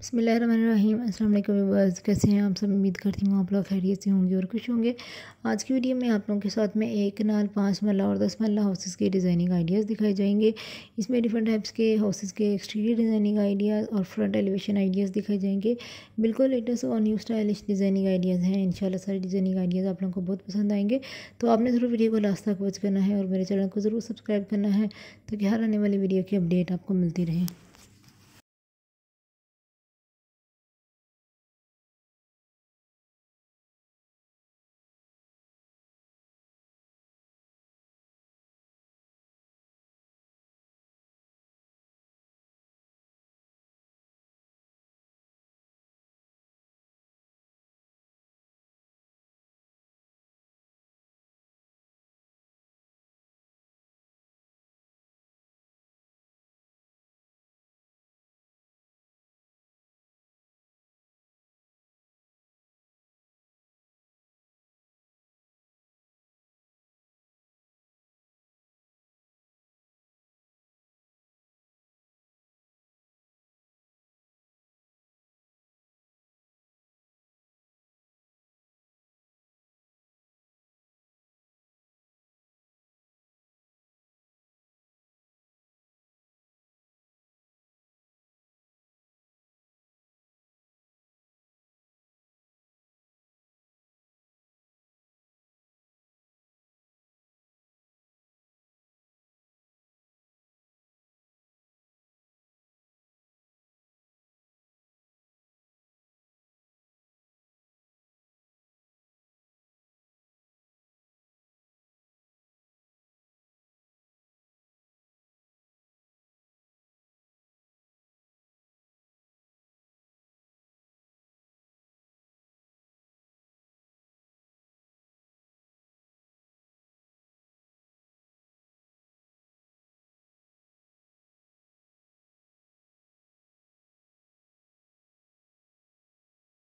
बसमीम असल कैसे हैं आप सब उम्मीद करती हूँ आप लोग खैरियत से होंगे और खुश होंगे आज की वीडियो में आप लोगों के साथ में एक नाल पाँच मल्ला और दस मल्ला हाउसेस के डिज़ाइनिंग आइडियाज़ दिखाए जाएंगे इसमें डिफरेंट टाइप्स के हाउसेस के एक्सटीरियर डिज़ाइनिंग आइडियाज़ और फ्रंट एलिवेशन आइडियाज़ दिखाए जाएंगे बिल्कुल लेटेस्ट और न्यू स्टाइलिश डिज़ाइनिंग आइडियाज़ हैं इन सारे डिज़ाइनिंग आइडियाज़ आप लोगों को बहुत पसंद आएंगे तो आपने ज़रूर वीडियो को लास्ट तक वॉच करना है और मेरे चैनल को ज़रूर सब्सक्राइब करना है ताकि हर आने वाली वीडियो की अपडेट आपको मिलती रहे